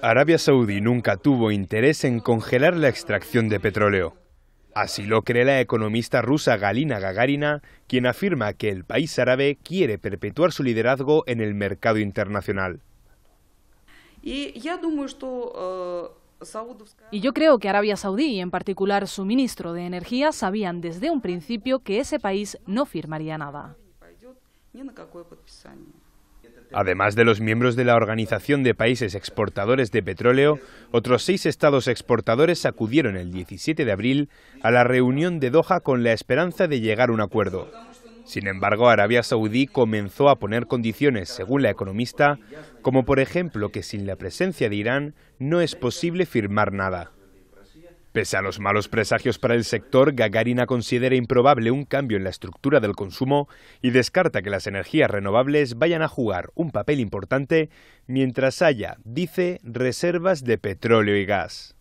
Arabia Saudí nunca tuvo interés en congelar la extracción de petróleo. Así lo cree la economista rusa Galina Gagarina, quien afirma que el país árabe quiere perpetuar su liderazgo en el mercado internacional. Y eh, yo creo que Arabia Saudí y en particular su ministro de Energía sabían desde un principio que ese país no firmaría nada. Además de los miembros de la Organización de Países Exportadores de Petróleo, otros seis estados exportadores acudieron el 17 de abril a la reunión de Doha con la esperanza de llegar a un acuerdo. Sin embargo, Arabia Saudí comenzó a poner condiciones, según la economista, como por ejemplo que sin la presencia de Irán no es posible firmar nada. Pese a los malos presagios para el sector, Gagarina considera improbable un cambio en la estructura del consumo y descarta que las energías renovables vayan a jugar un papel importante mientras haya, dice, reservas de petróleo y gas.